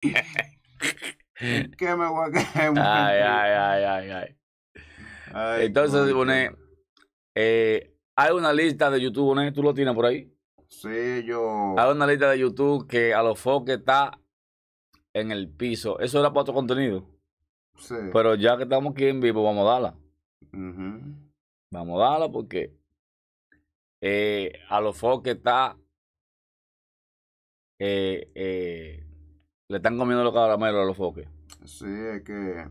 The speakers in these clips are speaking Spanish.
que me voy a Ay, ay, ay, ay, ay. Entonces, eh, hay una lista de YouTube, ¿tú lo tienes por ahí? Sí, yo. Hay una lista de YouTube que a los que está en el piso. Eso era para otro contenido. Sí. Pero ya que estamos aquí en vivo, vamos a darla. Vamos a darla porque eh, a los que está eh, eh, le están comiendo los caramelos a los foques. Sí, es que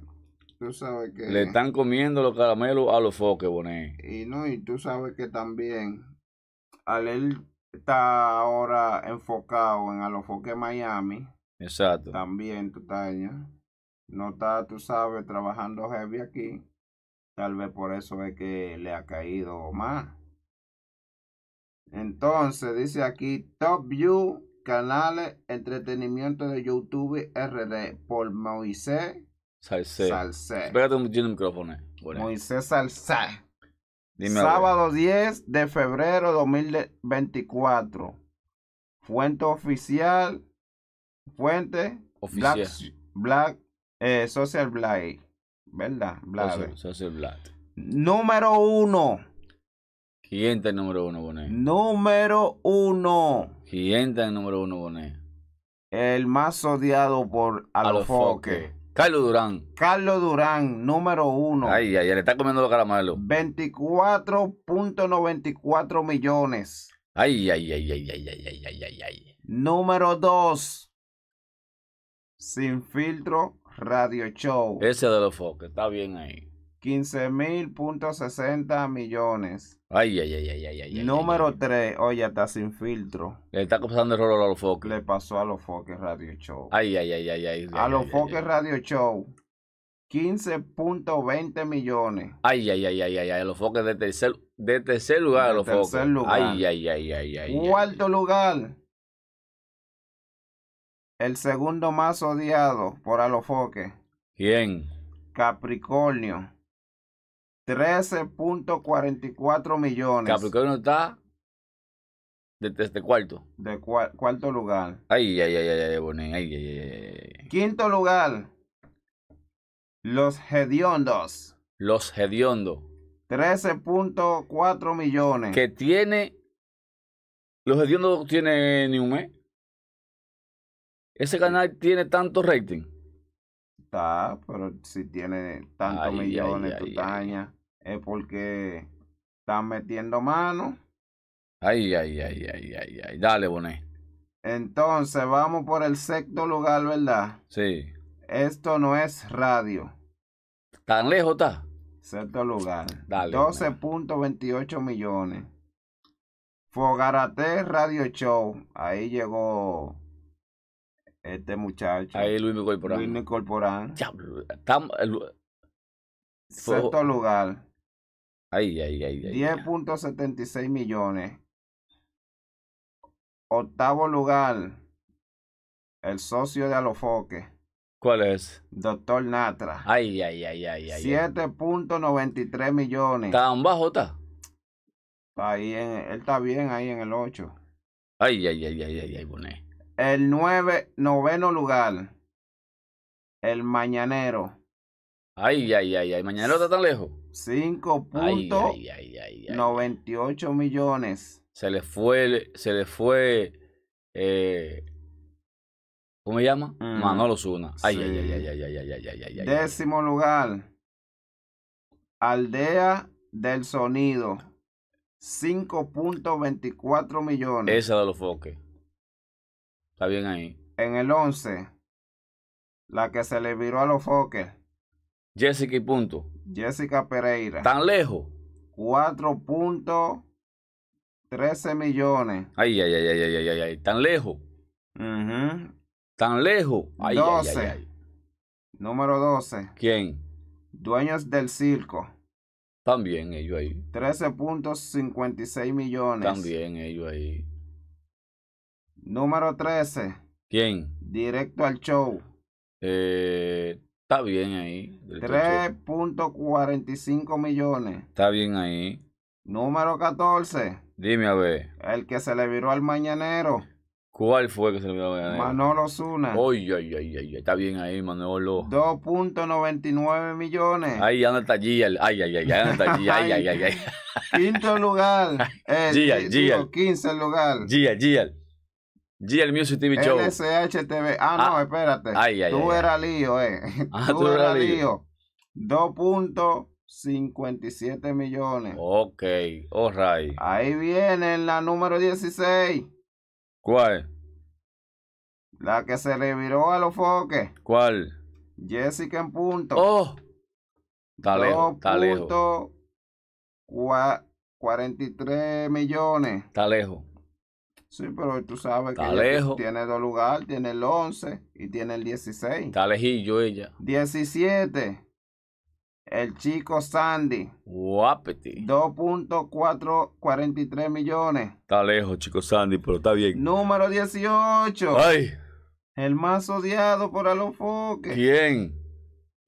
tú sabes que... Le están comiendo los caramelos a los foques, Bonet. Y no, y tú sabes que también al él está ahora enfocado en a los foques Miami. Exacto. También tú taña. no está, tú sabes, trabajando heavy aquí. Tal vez por eso es que le ha caído más. Entonces dice aquí, Top View Canales Entretenimiento de YouTube RD por Moisés Salcé. Salcé. un el micrófono. Moisés Salcé. Sábado 10 de febrero 2024. Fuente oficial. Fuente. Oficial. Black, Black eh, Social Black. ¿Verdad? Black. Social, Black. Número uno el número uno, Bonet. Número uno. el número uno, Bonet. El más odiado por Alofoque. Carlos Durán. Carlos Durán, número uno. Ay, ay, le está comiendo los caramelos. 24.94 millones. Ay, ay, ay, ay, ay, ay, ay, ay, ay, ay. Número dos. Sin filtro, radio show. Ese de los foques, está bien ahí. 15.000.60 millones. Ay, ay, ay, ay, ay, ay. Número 3, oye, está sin filtro. Le está pasando el a los foques. Le pasó a los foques Radio Show. Ay, ay, ay, ay, ay. A los foques Radio Show. 15.20 millones. Ay, ay, ay, ay, ay, ay. Los foques de tercer, de tercer lugar, los foques. Ay, ay, ay, ay, ay. Cuarto lugar. El segundo más odiado por a los ¿Quién? Capricornio. 13.44 millones. Capricornio está desde cuarto. De cuarto lugar. Ay, ay, ay, ay, ay, ay, ay, Quinto lugar. Los hediondos. Los hediondos. 13.4 millones. Que tiene. Los hediondos tiene ni un mes. Ese canal tiene tanto rating. Está, pero si tiene tantos millones, tutaña es porque están metiendo mano. Ay, ay, ay, ay, ay, ay. Dale, boné. Entonces, vamos por el sexto lugar, ¿verdad? Sí. Esto no es radio. ¿Tan lejos está? Sexto lugar. Dale. 12.28 millones. Fogarate Radio Show. Ahí llegó este muchacho. Ahí Luis Corporán. Luis Corporán. Sexto lugar. Ay, ay, ay, ay 10.76 millones. Octavo lugar, el socio de Alofoque. ¿Cuál es? Doctor Natra. Ay, ay, ay, ay, ay. 7.93 millones. ¿Tan bajo está? ahí, en, él está bien ahí en el 8. Ay, ay, ay, ay, ay, ay, boné. El 9, noveno lugar, el Mañanero. Ay, ay, ay, ay, Mañanero está tan lejos. 5.98 millones. Se le fue, se le fue, eh, ¿cómo se llama? Mm. Manolo Zuna. Ay, Décimo lugar, Aldea del Sonido, 5.24 millones. Esa de los foques. Está bien ahí. En el 11, la que se le viró a los foques. Jessica y punto. Jessica Pereira. ¿Tan lejos? 4.13 millones. Ay, ay, ay, ay, ay, ay, ay, ¿Tan lejos? Mhm. ¿Tan lejos? 12. Número 12. ¿Quién? Dueños del circo. También ellos ahí. 13.56 millones. También ellos ahí. Número 13. ¿Quién? Directo al show. Eh, Está bien ahí. 3.45 millones. Está bien ahí. Número 14. Dime a ver. El que se le viró al mañanero. ¿Cuál fue que se le viró al mañanero? Manolo Zuna. ay ay ay está bien ahí, Manolo. 2.99 millones. Ay, anda está allí. Ay, ay, ay, anda allí. Ay, ay, ay, ay. Quinto lugar. Gial, Gial. Quince lugar. Gial, Gial. GL TV Show. Ah, no, ah. espérate. tú eras lío, eh. Ah, tú, eras lío. 2.57 millones. Ok, all right. Ahí viene la número 16. ¿Cuál? La que se le viró a los foques. ¿Cuál? Jessica en punto. Oh. Está lejos, está 43 millones. Está lejos. Sí, pero tú sabes que tiene dos lugares, tiene el 11 y tiene el 16. Está lejillo ella. 17. El chico Sandy. Guapete. 2.443 millones. Está lejos, chico Sandy, pero está bien. Número 18. Ay. El más odiado por Alofoque. ¿Quién?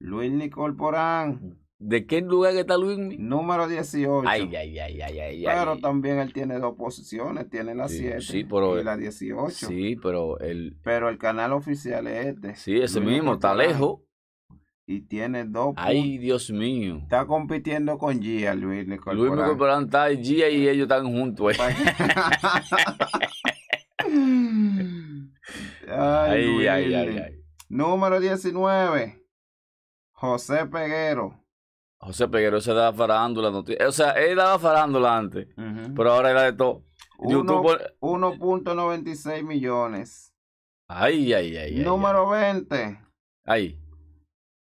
Luis Nicol Porán. Mm. ¿De qué lugar está Luis? Número 18. Ay, ay, ay, ay, Pero también él tiene dos posiciones, tiene la 7 y la 18. Sí, pero el... Pero el canal oficial es este. Sí, ese mismo, está lejos. Y tiene dos... Ay, Dios mío. Está compitiendo con Gia, Luis Nicolás. Luis Nicolás está Gia y ellos están juntos. Eh. Pues, ay, ay, ay, ay, Número 19. José Peguero. José Peguero se daba farándula. O sea, él daba farándula antes, pero ahora era de todo. 1.96 millones. Ay, ay, ay. Número 20. Ahí.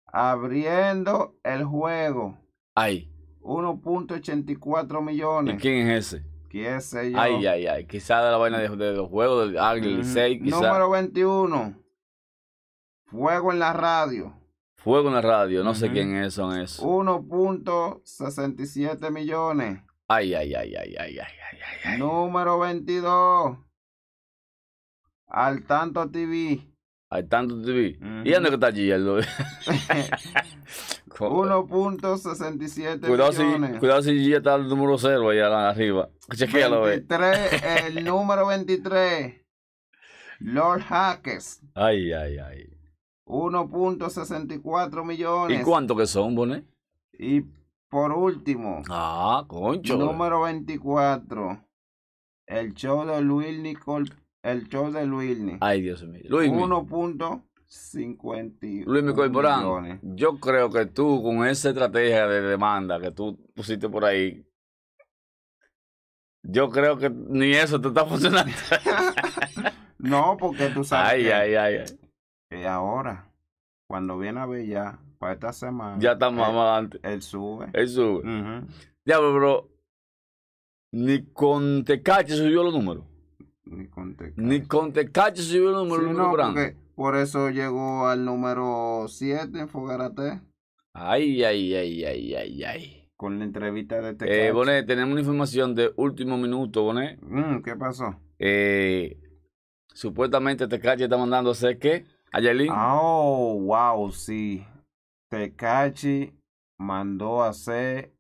Abriendo el juego. Ahí. 1.84 millones. ¿Y quién es ese? ¿Quién es ese? Ay, ay, ay. Quizá de la vaina de, los juegos del Ángel Número 21. Fuego en la radio. Juego en la radio, no sé quién sé quiénes son esos. 1.67 millones. Ay, ay, ay, ay, ay, ay, ay, ay. Número 22. Al tanto TV. Al tanto TV. ¿Y dónde está allí? 1.67 millones. cuidado si ya está el número 0 allá arriba. Chequéalo, 23, El número 23. Lord Hackers. Ay, ay, ay. 1.64 millones. ¿Y cuánto que son, Bonet? Y por último. Ah, concho. Número 24. El show de Luis Nicole. El show de Luis Ay, Dios mío. 1.51 Luis Nicole Morán, yo creo que tú, con esa estrategia de demanda que tú pusiste por ahí, yo creo que ni eso te está funcionando. no, porque tú sabes. ay, ay, ay. Y ahora, cuando viene a ver ya, para esta semana. Ya estamos eh, más adelante. Él sube. Él sube. Ya, pero, ni con Tecache subió los números. Ni con Tecache. Ni con Tecache subió los números. por eso llegó al número 7 en Fogarate. Ay, ay, ay, ay, ay, ay. Con la entrevista de Tecache. Eh, tenemos una información de último minuto, Boné. Mm, ¿Qué pasó? Eh, supuestamente Tecache está mandando a hacer qué? Oh, wow, sí. Tecachi mandó a hacer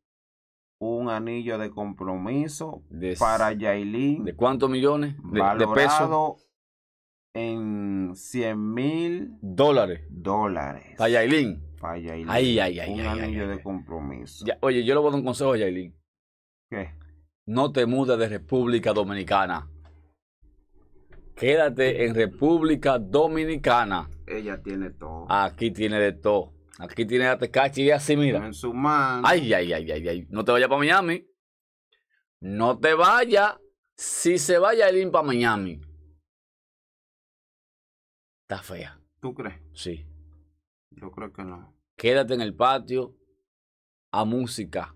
un anillo de compromiso para Yailin. ¿De cuántos millones? De, valorado En 100 mil dólares. Dólares. Para Yailin. Ay, ay, ay, un anillo de compromiso. oye, yo le voy a dar un consejo a Yailin. ¿Qué? No te mudes de República Dominicana. Quédate en República Dominicana. Ella tiene todo. Aquí tiene de todo. Aquí tiene a y así, mira. En su mano. Ay, ay, ay, ay, ay. No te vayas para Miami. No te vayas. Si se vaya el para Miami. Está fea. ¿Tú crees? Sí. Yo creo que no. Quédate en el patio a música.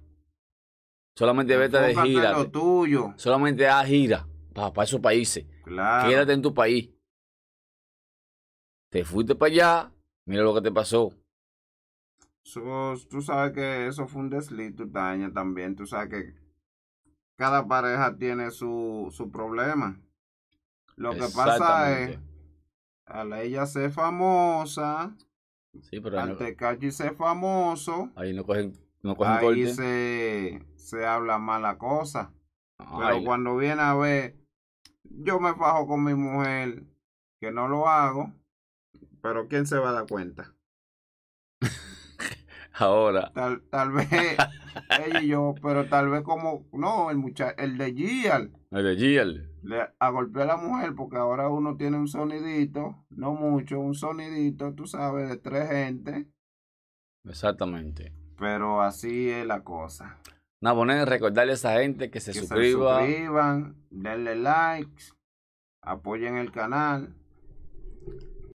Solamente vete de gira. tuyo. Solamente a gira para, esos países. Quédate en tu país. Te fuiste para allá, mira lo que te pasó. tú sabes que eso fue un desliz, también. Tú sabes que cada pareja tiene su, su problema. Lo que pasa es, la ella se famosa, sí, pero al Tecachi ser famoso, ahí no cogen, no cogen ahí Se, se habla mala cosa. Pero cuando viene a ver, yo me fajo con mi mujer, que no lo hago, pero ¿quién se va a dar cuenta? Ahora. Tal, vez ella y yo, pero tal vez como, no, el muchacho, el de Gial. El de Gial. Le agolpeó a la mujer porque ahora uno tiene un sonidito, no mucho, un sonidito, tú sabes, de tres gente. Exactamente. Pero así es la cosa. Nabonet, recordarle a esa gente que se Se suscriban, denle likes, apoyen el canal.